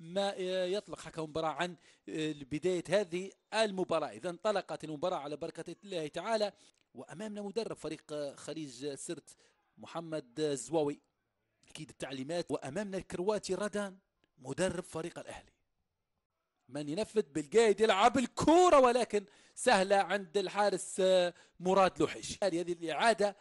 ما آه، يطلق حكم المباراة عن آه، بداية هذه المباراة إذا انطلقت المباراة على بركة الله تعالى وأمامنا مدرب فريق آه، خليج سرت محمد زواوي أكيد التعليمات وأمامنا الكرواتي رادان مدرب فريق الأهلي من ينفذ بالقايد يلعب الكورة ولكن سهلة عند الحارس مراد لوحش هذه الإعادة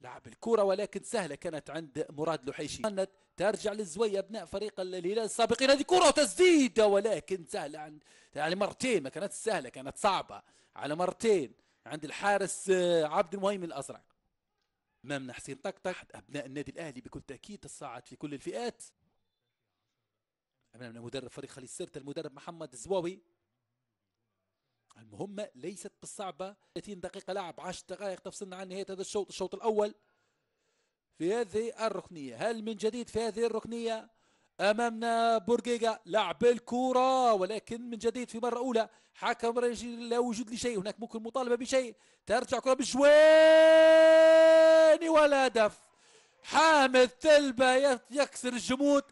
لعب الكرة ولكن سهلة كانت عند مراد لحيشي كانت ترجع للزوية أبناء فريق الهلال السابقين هذه كرة تسديدة ولكن سهلة عند يعني مرتين ما كانت سهلة كانت صعبة على مرتين عند الحارس آه، عبد المهيمن الأزرق أمامنا حسين طقطق أحد أبناء النادي الأهلي بكل تأكيد تصاعد في كل الفئات أمامنا مدرب فريق خليل سرت المدرب محمد الزواوي المهمة ليست بالصعبة 30 دقيقة لعب 10 دقائق تفصلنا عن نهاية هذا الشوط الشوط الأول في هذه الركنية هل من جديد في هذه الركنية أمامنا بورقيقة لعب الكرة ولكن من جديد في مرة أولى حكم رجل لا وجود لشيء هناك ممكن مطالبة بشيء ترجع كرة ولا والهدف حامد ثلبة يكسر الجمود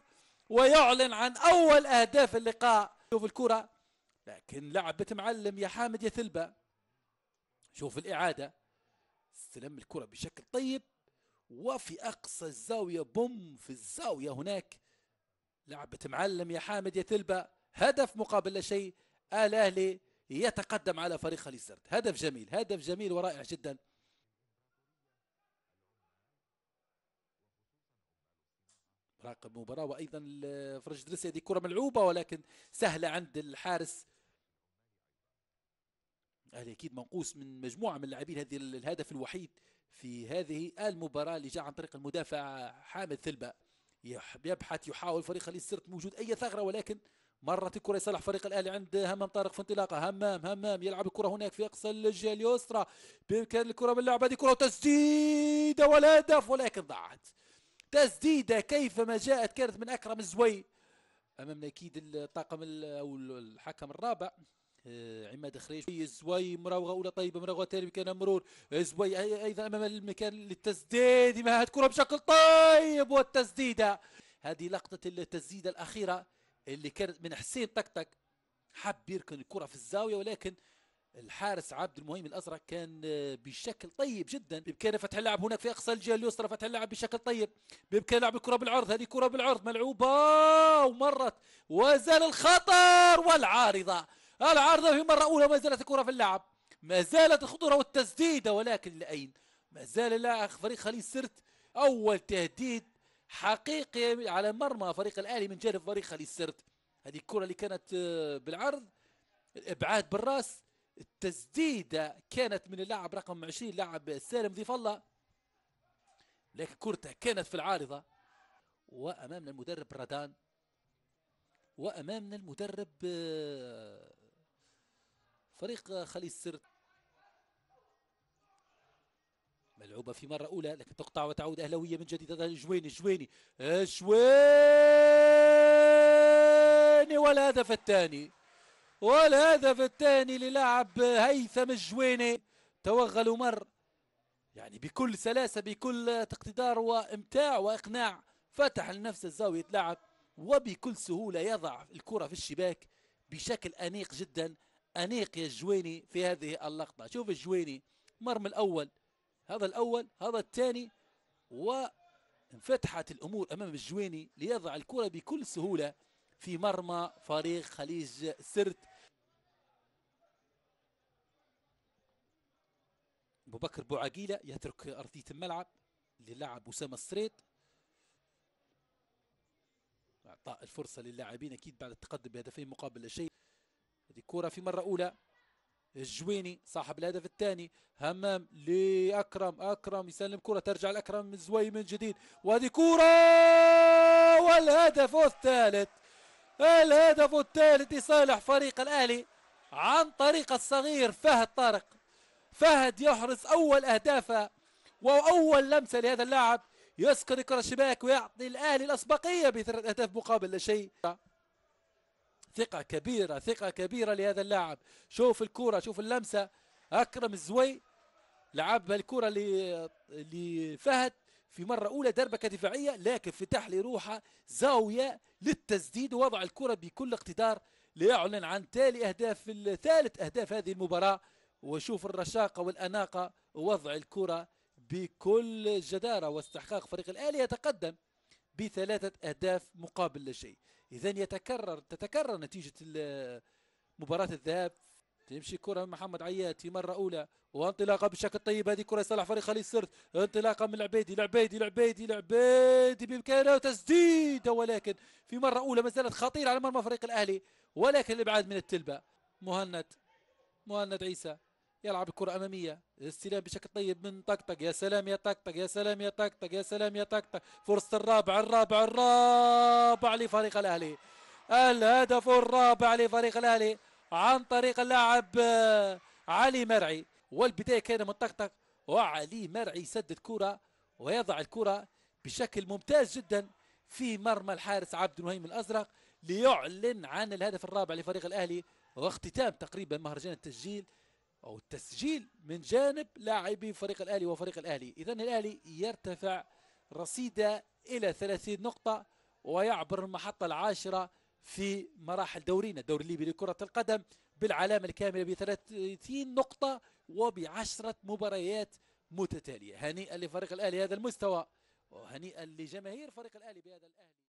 ويعلن عن أول أهداف اللقاء شوف الكرة لكن لعب بتمعلم يا حامد يا ثلبة شوف الإعادة استلم الكرة بشكل طيب وفي أقصى الزاوية بوم في الزاوية هناك لعبة معلم يا حامد يا ثلبة هدف مقابل لا شيء الأهلي يتقدم على فريق خليج الزرد هدف جميل هدف جميل ورائع جدا راقب مباراة وأيضا فرج دريسي هذه كرة ملعوبة ولكن سهلة عند الحارس الاهلي اكيد منقوص من مجموعه من اللاعبين هذه الهدف الوحيد في هذه المباراه اللي جاء عن طريق المدافع حامد ثلبه يبحث يحاول فريق خليل سرت وجود اي ثغره ولكن مرت الكره يصلح فريق الاهلي عند همام طارق في انطلاقه همام همام يلعب الكره هناك في اقصى الجهه اليسرى بامكان الكره من اللعب هذه كره تسديده والهدف ولكن ضاعت تسديده كيفما جاءت كانت من اكرم الزوي امامنا اكيد الطاقم او الحكم الرابع آه، عماد خريج زوي مراوغه اولى طيبه مراوغه ثاني كان مرور آه، زوي ايضا امام المكان للتسديد هات الكره بشكل طيب والتسديده هذه لقطه التسديده الاخيره اللي كانت من حسين طقطق حب يركن الكره في الزاويه ولكن الحارس عبد المهيم الازرق كان آه، بشكل طيب جدا بامكانه فتح اللعب هناك في اقصى الجهه اليسرى فتح اللعب بشكل طيب بامكانه لعب الكره بالعرض هذه كره بالعرض ملعوبه ومرت وزال الخطر والعارضه العارضة في مرة أولى ما زالت الكرة في اللعب ما زالت الخطورة والتسديدة ولكن لأين ما زال اللاعب فريق خليل سرت أول تهديد حقيقي على مرمى فريق الأهلي من جانب فريق خليل سرت هذه الكرة اللي كانت آه، بالعرض الإبعاد بالراس التسديدة كانت من اللاعب رقم 20 لاعب سالم ضيف الله لكن كرته كانت في العارضة وأمامنا المدرب رادان وأمامنا المدرب آه، فريق خليل السر ملعوبة في مرة أولى لكن تقطع وتعود اهلاويه من جديد هذا الجويني الجويني الجويني والهدف الثاني والهدف الثاني للاعب هيثم الجويني توغل مر يعني بكل سلاسة بكل تقتدار وإمتاع وإقناع فتح لنفسه الزاوية لعب وبكل سهولة يضع الكرة في الشباك بشكل أنيق جدا انيق يا الجويني في هذه اللقطة شوف الجويني مرمى الأول هذا الأول هذا الثاني وانفتحت الأمور أمام الجويني ليضع الكرة بكل سهولة في مرمى فريق خليج سرت أبو بكر بوعقيلة يترك أرضية الملعب للاعب أسامة السريط أعطاء الفرصة للاعبين أكيد بعد التقدم بهدفين مقابل لا شيء هذه كرة في مرة أولى الجويني صاحب الهدف الثاني همام لأكرم أكرم يسلم كرة ترجع لأكرم من زوي من جديد وهذه كرة والهدف الثالث الهدف الثالث لصالح فريق الأهلي عن طريق الصغير فهد طارق فهد يحرز أول أهدافه وأول لمسة لهذا اللاعب يسكر كرة الشباك ويعطي الأهلي الأسبقية بثلاث أهداف مقابل لا شيء ثقة كبيرة ثقة كبيرة لهذا اللاعب شوف الكرة شوف اللمسة أكرم الزوي لعب الكرة لفهد في مرة أولى دربكة دفاعية لكن فتح لروحه زاوية للتسديد ووضع الكرة بكل اقتدار ليعلن عن تالي أهداف ثالث أهداف هذه المباراة وشوف الرشاقة والأناقة ووضع الكرة بكل جدارة واستحقاق فريق الأهلي يتقدم بثلاثة أهداف مقابل لا شيء اذا يتكرر تتكرر نتيجه مباراه الذهاب تمشي كرة محمد عياتي مرة أولى وانطلاقة بشكل طيب هذه كرة صلاح فريق خليل سرت انطلاقة من العبيدي العبيدي العبيدي العبيدي بإمكانه تسديدة ولكن في مرة أولى ما زالت خطيرة على مرمى فريق الأهلي ولكن الإبعاد من التلبة مهند مهند عيسى يلعب الكرة أمامية استلام بشكل طيب من طقطق يا سلام يا طقطق يا سلام يا طقطق يا سلام يا طقطق فرصة الرابع الرابع الرابع لفريق الأهلي الهدف الرابع لفريق الأهلي عن طريق اللاعب علي مرعي والبداية كان من طقطق وعلي مرعي يسدد كرة ويضع الكرة بشكل ممتاز جدا في مرمى الحارس عبد المهيم الأزرق ليعلن عن الهدف الرابع لفريق الأهلي واختتام تقريبا مهرجان التسجيل أو التسجيل من جانب لاعبي فريق الأهلي وفريق الأهلي إذا الأهلي يرتفع رصيدة إلى 30 نقطة ويعبر المحطة العاشرة في مراحل دورينا الدوري الليبي لكرة القدم بالعلامة الكاملة ب 30 نقطة وبعشرة مباريات متتالية هنيئا لفريق الأهلي هذا المستوى وهنيئا لجماهير فريق الأهلي بهذا الأهلي